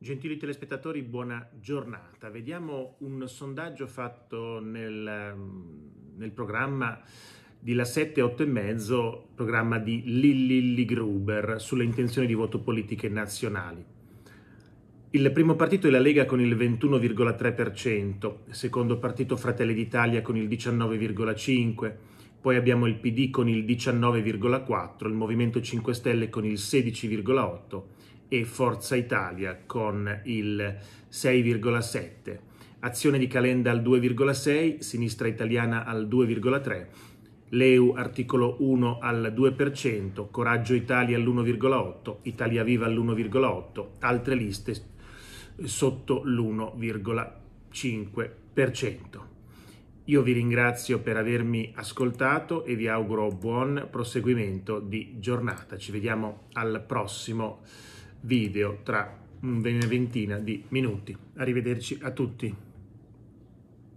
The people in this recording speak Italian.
Gentili telespettatori, buona giornata. Vediamo un sondaggio fatto nel, ehm, nel programma di La 7, 8 e mezzo, programma di Lilli Gruber sulle intenzioni di voto politiche nazionali. Il primo partito è la Lega con il 21,3%, il secondo partito Fratelli d'Italia con il 19,5%, poi abbiamo il PD con il 19,4%, il Movimento 5 Stelle con il 16,8% e Forza Italia con il 6,7%. Azione di Calenda al 2,6, Sinistra Italiana al 2,3, Leu articolo 1 al 2%, Coraggio Italia all'1,8, Italia Viva all'1,8, altre liste sotto l'1,5%. Io vi ringrazio per avermi ascoltato e vi auguro buon proseguimento di giornata. Ci vediamo al prossimo video tra una ventina di minuti. Arrivederci a tutti.